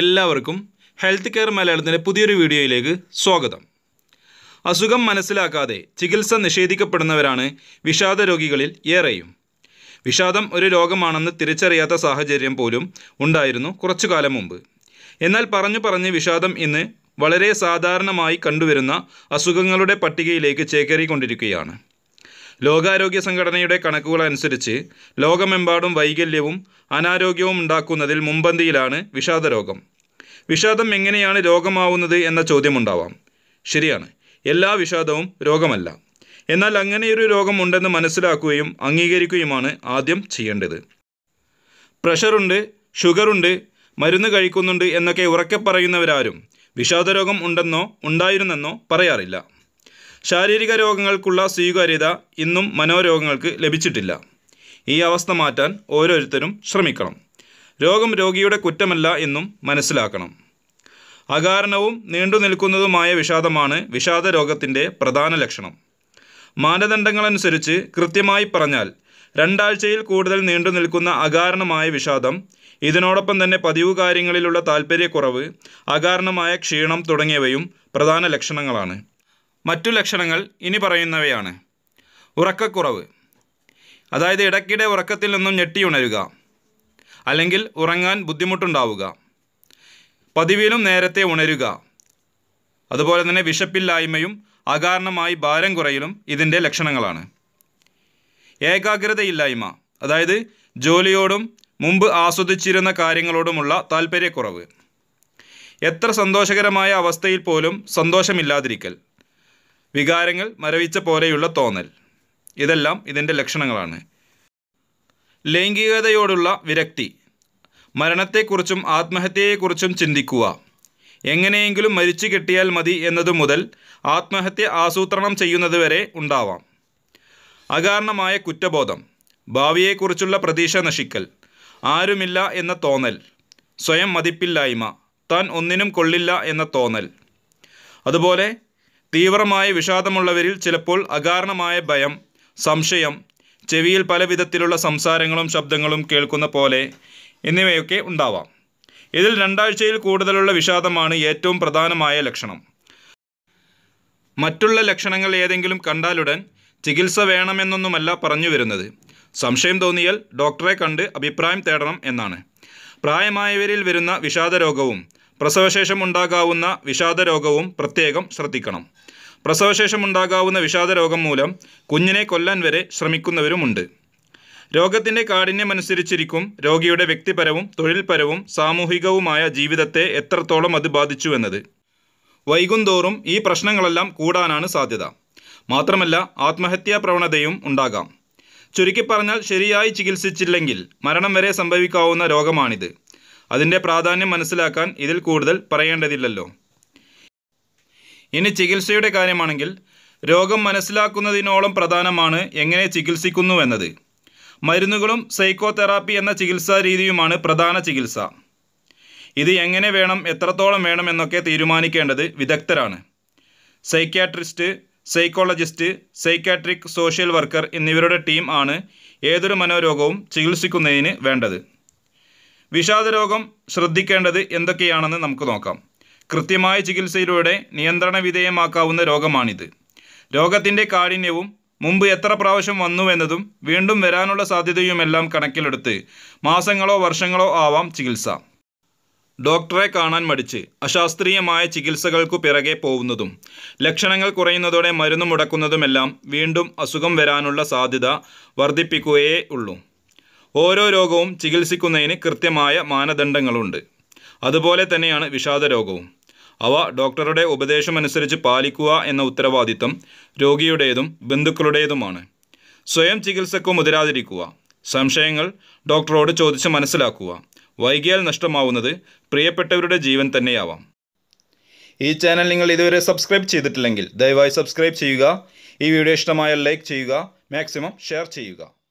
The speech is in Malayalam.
എല്ലാവർക്കും ഹെൽത്ത് കെയർ മലയാളത്തിൻ്റെ പുതിയൊരു വീഡിയോയിലേക്ക് സ്വാഗതം അസുഖം മനസ്സിലാക്കാതെ ചികിത്സ നിഷേധിക്കപ്പെടുന്നവരാണ് വിഷാദ രോഗികളിൽ ഏറെയും വിഷാദം ഒരു രോഗമാണെന്ന് തിരിച്ചറിയാത്ത സാഹചര്യം പോലും ഉണ്ടായിരുന്നു കുറച്ചു കാലം മുമ്പ് എന്നാൽ പറഞ്ഞു പറഞ്ഞ് വിഷാദം ഇന്ന് വളരെ സാധാരണമായി കണ്ടുവരുന്ന അസുഖങ്ങളുടെ പട്ടികയിലേക്ക് ചേക്കേറിക്കൊണ്ടിരിക്കുകയാണ് ലോകാരോഗ്യ സംഘടനയുടെ കണക്കുകൾ അനുസരിച്ച് ലോകമെമ്പാടും വൈകല്യവും അനാരോഗ്യവും ഉണ്ടാക്കുന്നതിൽ മുൻപന്തിയിലാണ് വിഷാദരോഗം വിഷാദം എങ്ങനെയാണ് രോഗമാവുന്നത് എന്ന ചോദ്യമുണ്ടാവാം ശരിയാണ് എല്ലാ വിഷാദവും രോഗമല്ല എന്നാൽ അങ്ങനെയൊരു രോഗമുണ്ടെന്ന് മനസ്സിലാക്കുകയും അംഗീകരിക്കുകയുമാണ് ആദ്യം ചെയ്യേണ്ടത് പ്രഷറുണ്ട് ഷുഗറുണ്ട് മരുന്ന് കഴിക്കുന്നുണ്ട് എന്നൊക്കെ ഉറക്കെ പറയുന്നവരാരും വിഷാദരോഗം ഉണ്ടെന്നോ ഉണ്ടായിരുന്നെന്നോ പറയാറില്ല ശാരീരിക രോഗങ്ങൾക്കുള്ള സ്വീകാര്യത ഇന്നും മനോരോഗങ്ങൾക്ക് ലഭിച്ചിട്ടില്ല ഈ അവസ്ഥ മാറ്റാൻ ഓരോരുത്തരും ശ്രമിക്കണം രോഗം രോഗിയുടെ കുറ്റമല്ല എന്നും മനസ്സിലാക്കണം അകാരണവും നീണ്ടു നിൽക്കുന്നതുമായ വിഷാദമാണ് വിഷാദ രോഗത്തിൻ്റെ പ്രധാന ലക്ഷണം മാനദണ്ഡങ്ങളനുസരിച്ച് കൃത്യമായി പറഞ്ഞാൽ രണ്ടാഴ്ചയിൽ കൂടുതൽ നീണ്ടു നിൽക്കുന്ന അകാരണമായ വിഷാദം ഇതിനോടൊപ്പം തന്നെ പതിവ് കാര്യങ്ങളിലുള്ള താൽപ്പര്യക്കുറവ് അകാരണമായ ക്ഷീണം തുടങ്ങിയവയും പ്രധാന ലക്ഷണങ്ങളാണ് മറ്റു ലക്ഷണങ്ങൾ ഇനി പറയുന്നവയാണ് ഉറക്കക്കുറവ് അതായത് ഇടയ്ക്കിടെ ഉറക്കത്തിൽ നിന്നും ഞെട്ടിയുണരുക അല്ലെങ്കിൽ ഉറങ്ങാൻ ബുദ്ധിമുട്ടുണ്ടാവുക പതിവിലും നേരത്തെ ഉണരുക അതുപോലെ തന്നെ വിശപ്പില്ലായ്മയും അകാരണമായി ഭാരം കുറയലും ഇതിൻ്റെ ലക്ഷണങ്ങളാണ് ഏകാഗ്രതയില്ലായ്മ അതായത് ജോലിയോടും മുമ്പ് ആസ്വദിച്ചിരുന്ന കാര്യങ്ങളോടുമുള്ള താൽപ്പര്യക്കുറവ് എത്ര സന്തോഷകരമായ അവസ്ഥയിൽ പോലും സന്തോഷമില്ലാതിരിക്കൽ വികാരങ്ങൾ മരവിച്ച പോലെയുള്ള തോന്നൽ ഇതെല്ലാം ഇതിൻ്റെ ലക്ഷണങ്ങളാണ് ലൈംഗികതയോടുള്ള വിരക്തി മരണത്തെക്കുറിച്ചും ആത്മഹത്യയെക്കുറിച്ചും ചിന്തിക്കുക എങ്ങനെയെങ്കിലും മരിച്ചു കിട്ടിയാൽ മതി എന്നതു മുതൽ ആത്മഹത്യ ആസൂത്രണം ചെയ്യുന്നതുവരെ ഉണ്ടാവാം അകാരണമായ കുറ്റബോധം ഭാവിയെക്കുറിച്ചുള്ള പ്രതീക്ഷ നശിക്കൽ ആരുമില്ല എന്ന തോന്നൽ സ്വയം മതിപ്പില്ലായ്മ താൻ ഒന്നിനും കൊള്ളില്ല എന്ന തോന്നൽ അതുപോലെ തീവ്രമായ വിഷാദമുള്ളവരിൽ ചിലപ്പോൾ അകാരണമായ ഭയം സംശയം ചെവിയിൽ പല വിധത്തിലുള്ള സംസാരങ്ങളും ശബ്ദങ്ങളും കേൾക്കുന്ന പോലെ എന്നിവയൊക്കെ ഉണ്ടാവാം ഇതിൽ രണ്ടാഴ്ചയിൽ കൂടുതലുള്ള വിഷാദമാണ് ഏറ്റവും പ്രധാനമായ ലക്ഷണം മറ്റുള്ള ലക്ഷണങ്ങൾ ഏതെങ്കിലും കണ്ടാലുടൻ ചികിത്സ വേണമെന്നൊന്നുമല്ല പറഞ്ഞു വരുന്നത് സംശയം തോന്നിയാൽ ഡോക്ടറെ കണ്ട് അഭിപ്രായം തേടണം എന്നാണ് പ്രായമായവരിൽ വരുന്ന വിഷാദരോഗവും പ്രസവശേഷം ഉണ്ടാകാവുന്ന വിഷാദരോഗവും പ്രത്യേകം ശ്രദ്ധിക്കണം വിഷാദ വിഷാദരോഗം മൂലം കുഞ്ഞിനെ കൊല്ലാൻ വരെ ശ്രമിക്കുന്നവരുമുണ്ട് രോഗത്തിൻ്റെ കാഠിന്യമനുസരിച്ചിരിക്കും രോഗിയുടെ വ്യക്തിപരവും തൊഴിൽപരവും സാമൂഹികവുമായ ജീവിതത്തെ എത്രത്തോളം അത് ബാധിച്ചുവെന്നത് വൈകുന്തോറും ഈ പ്രശ്നങ്ങളെല്ലാം കൂടാനാണ് സാധ്യത മാത്രമല്ല ആത്മഹത്യാ പ്രവണതയും ഉണ്ടാകാം ചുരുക്കി പറഞ്ഞാൽ ശരിയായി ചികിത്സിച്ചില്ലെങ്കിൽ മരണം വരെ സംഭവിക്കാവുന്ന രോഗമാണിത് അതിൻ്റെ പ്രാധാന്യം മനസ്സിലാക്കാൻ ഇതിൽ കൂടുതൽ പറയേണ്ടതില്ലല്ലോ ഇനി ചികിത്സയുടെ കാര്യമാണെങ്കിൽ രോഗം മനസ്സിലാക്കുന്നതിനോളം പ്രധാനമാണ് എങ്ങനെ ചികിത്സിക്കുന്നു എന്നത് മരുന്നുകളും സൈക്കോതെറാപ്പി എന്ന ചികിത്സാ രീതിയുമാണ് പ്രധാന ചികിത്സ ഇത് എങ്ങനെ വേണം എത്രത്തോളം വേണം എന്നൊക്കെ തീരുമാനിക്കേണ്ടത് വിദഗ്ധരാണ് psychiatrist psychologist psychiatric social worker എന്നിവരുടെ ടീം ആണ് ഏതൊരു മനോരോഗവും ചികിത്സിക്കുന്നതിന് വേണ്ടത് വിഷാദരോഗം ശ്രദ്ധിക്കേണ്ടത് എന്തൊക്കെയാണെന്ന് നമുക്ക് നോക്കാം കൃത്യമായ ചികിത്സയിലൂടെ നിയന്ത്രണ വിധേയമാക്കാവുന്ന രോഗമാണിത് രോഗത്തിൻ്റെ കാഠിന്യവും മുമ്പ് എത്ര പ്രാവശ്യം വന്നുവെന്നതും വീണ്ടും വരാനുള്ള സാധ്യതയുമെല്ലാം കണക്കിലെടുത്ത് മാസങ്ങളോ വർഷങ്ങളോ ആവാം ചികിത്സ ഡോക്ടറെ കാണാൻ മടിച്ച് അശാസ്ത്രീയമായ ചികിത്സകൾക്കു പിറകെ പോകുന്നതും ലക്ഷണങ്ങൾ കുറയുന്നതോടെ മരുന്ന് മുടക്കുന്നതുമെല്ലാം വീണ്ടും അസുഖം വരാനുള്ള സാധ്യത വർദ്ധിപ്പിക്കുകയേ ഉള്ളൂ ഓരോ രോഗവും ചികിത്സിക്കുന്നതിന് കൃത്യമായ മാനദണ്ഡങ്ങളുണ്ട് അതുപോലെ തന്നെയാണ് വിഷാദ രോഗവും അവ ഡോക്ടറുടെ ഉപദേശമനുസരിച്ച് പാലിക്കുക എന്ന ഉത്തരവാദിത്തം രോഗിയുടേതും ബന്ധുക്കളുടേതുമാണ് സ്വയം ചികിത്സക്ക് മുതിരാതിരിക്കുക സംശയങ്ങൾ ഡോക്ടറോട് ചോദിച്ച് മനസ്സിലാക്കുക വൈകിയാൽ നഷ്ടമാവുന്നത് പ്രിയപ്പെട്ടവരുടെ ജീവൻ തന്നെയാവാം ഈ ചാനൽ നിങ്ങൾ ഇതുവരെ സബ്സ്ക്രൈബ് ചെയ്തിട്ടില്ലെങ്കിൽ ദയവായി സബ്സ്ക്രൈബ് ചെയ്യുക ഈ വീഡിയോ ഇഷ്ടമായാൽ ലൈക്ക് ചെയ്യുക മാക്സിമം ഷെയർ ചെയ്യുക